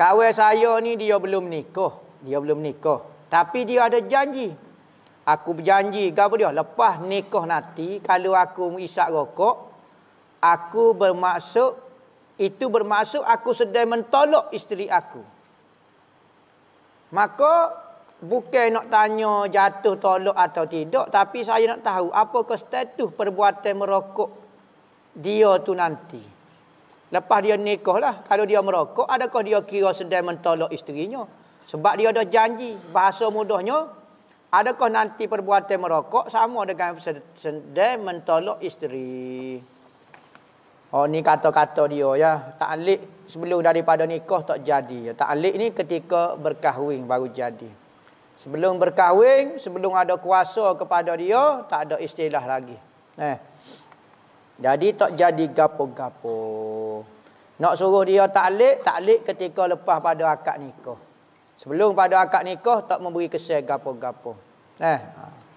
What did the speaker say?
Kawan saya ni dia belum nikah. Dia belum nikah. Tapi dia ada janji. Aku berjanji kepada dia. Lepas nikah nanti. Kalau aku isap rokok. Aku bermaksud. Itu bermaksud aku sedang mentolok isteri aku. Maka bukan nak tanya jatuh tolok atau tidak. Tapi saya nak tahu apakah status perbuatan merokok dia tu nanti. Lepas dia nikah lah. Kalau dia merokok, adakah dia kira sedang mentolak isterinya? Sebab dia dah janji. Bahasa mudahnya, adakah nanti perbuatan merokok sama dengan sedang mentolak isteri? Oh, ni kata-kata dia ya. Ta'alik sebelum daripada nikah tak jadi. Ta'alik ni ketika berkahwin baru jadi. Sebelum berkahwin, sebelum ada kuasa kepada dia, tak ada istilah lagi. Eh. Jadi tak jadi gapo-gapo. Nak suruh dia taklik, taklik ketika lepas pada akad nikah. Sebelum pada akad nikah tak memberi kesan gapo-gapo. Eh. Ha.